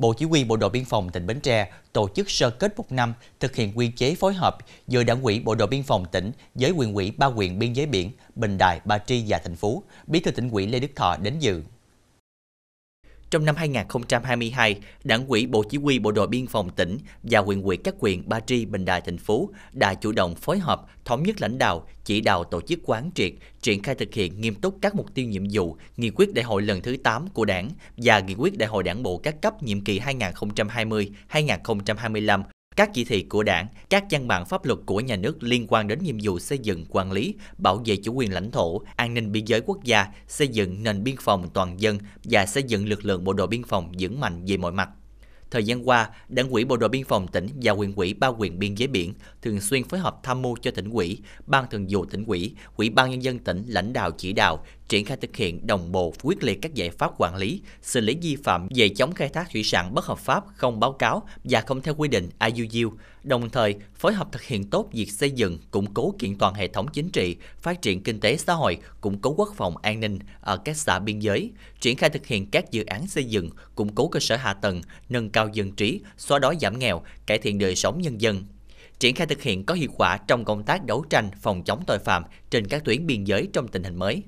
Bộ Chỉ huy Bộ đội Biên phòng tỉnh Bến Tre tổ chức sơ kết một năm thực hiện quy chế phối hợp giữa Đảng ủy Bộ đội Biên phòng tỉnh với quyền ủy ba huyện biên giới biển Bình Đại, Ba Tri và thành Phú. Bí thư tỉnh ủy Lê Đức Thọ đến dự. Trong năm 2022, Đảng ủy Bộ Chỉ huy Bộ đội Biên phòng tỉnh và huyện ủy các huyện Ba Tri, Bình đại thành phố đã chủ động phối hợp, thống nhất lãnh đạo, chỉ đạo tổ chức quán triệt, triển khai thực hiện nghiêm túc các mục tiêu nhiệm vụ, nghị quyết đại hội lần thứ 8 của Đảng và nghị quyết đại hội đảng bộ các cấp nhiệm kỳ 2020-2025 các chỉ thị của đảng, các văn bản pháp luật của nhà nước liên quan đến nhiệm vụ xây dựng, quản lý, bảo vệ chủ quyền lãnh thổ, an ninh biên giới quốc gia, xây dựng nền biên phòng toàn dân và xây dựng lực lượng bộ đội biên phòng vững mạnh về mọi mặt. Thời gian qua, Đảng ủy Bộ đội Biên phòng tỉnh và quyền quỹ ba quyền biên giới biển thường xuyên phối hợp tham mưu cho tỉnh ủy, ban thường vụ tỉnh ủy, ủy ban nhân dân tỉnh lãnh đạo chỉ đạo, triển khai thực hiện đồng bộ quyết liệt các giải pháp quản lý, xử lý vi phạm về chống khai thác thủy sản bất hợp pháp, không báo cáo và không theo quy định IUU, đồng thời phối hợp thực hiện tốt việc xây dựng, củng cố kiện toàn hệ thống chính trị, phát triển kinh tế xã hội, củng cố quốc phòng an ninh ở các xã biên giới, triển khai thực hiện các dự án xây dựng, củng cố cơ sở hạ tầng, nâng cao dân trí, xóa đói giảm nghèo, cải thiện đời sống nhân dân, triển khai thực hiện có hiệu quả trong công tác đấu tranh phòng chống tội phạm trên các tuyến biên giới trong tình hình mới.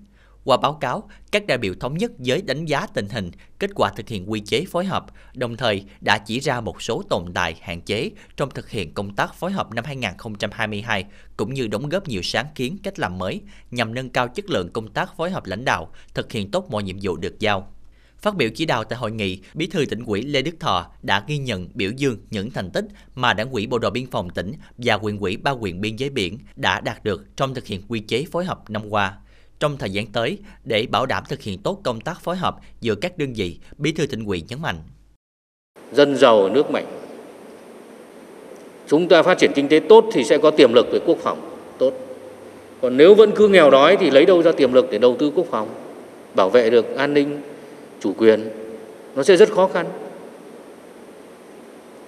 Qua báo cáo, các đại biểu thống nhất với đánh giá tình hình, kết quả thực hiện quy chế phối hợp, đồng thời đã chỉ ra một số tồn tại hạn chế trong thực hiện công tác phối hợp năm 2022, cũng như đóng góp nhiều sáng kiến cách làm mới nhằm nâng cao chất lượng công tác phối hợp lãnh đạo, thực hiện tốt mọi nhiệm vụ được giao. Phát biểu chỉ đạo tại hội nghị, Bí thư tỉnh ủy Lê Đức Thọ đã ghi nhận biểu dương những thành tích mà Đảng ủy Bộ đội Biên phòng tỉnh và quyền ủy ba quyền biên giới biển đã đạt được trong thực hiện quy chế phối hợp năm qua. Trong thời gian tới, để bảo đảm thực hiện tốt công tác phối hợp giữa các đơn vị, Bí thư tỉnh ủy nhấn mạnh. Dân giàu nước mạnh. Chúng ta phát triển kinh tế tốt thì sẽ có tiềm lực về quốc phòng tốt. Còn nếu vẫn cứ nghèo đói thì lấy đâu ra tiềm lực để đầu tư quốc phòng, bảo vệ được an ninh, chủ quyền, nó sẽ rất khó khăn.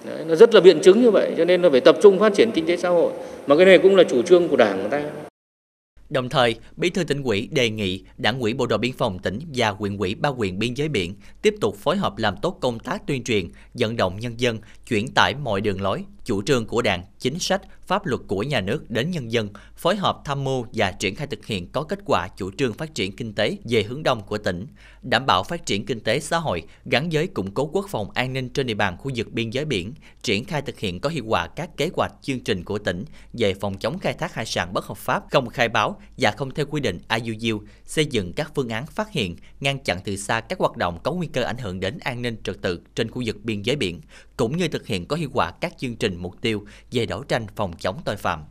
Đấy, nó rất là biện chứng như vậy cho nên nó phải tập trung phát triển kinh tế xã hội mà cái này cũng là chủ trương của đảng của ta Đồng thời, Bí thư tỉnh ủy đề nghị Đảng ủy Bộ đội Biên phòng tỉnh và huyện ủy ba huyện biên giới biển tiếp tục phối hợp làm tốt công tác tuyên truyền, vận động nhân dân chuyển tải mọi đường lối, chủ trương của Đảng, chính sách, pháp luật của nhà nước đến nhân dân, phối hợp tham mưu và triển khai thực hiện có kết quả chủ trương phát triển kinh tế về hướng đông của tỉnh, đảm bảo phát triển kinh tế xã hội gắn với củng cố quốc phòng an ninh trên địa bàn khu vực biên giới biển, triển khai thực hiện có hiệu quả các kế hoạch chương trình của tỉnh về phòng chống khai thác hải sản bất hợp pháp, không khai báo và không theo quy định IUU, xây dựng các phương án phát hiện, ngăn chặn từ xa các hoạt động có nguy cơ ảnh hưởng đến an ninh trật tự trên khu vực biên giới biển, cũng như thực hiện có hiệu quả các chương trình mục tiêu về đổi đấu tranh phòng chống tội phạm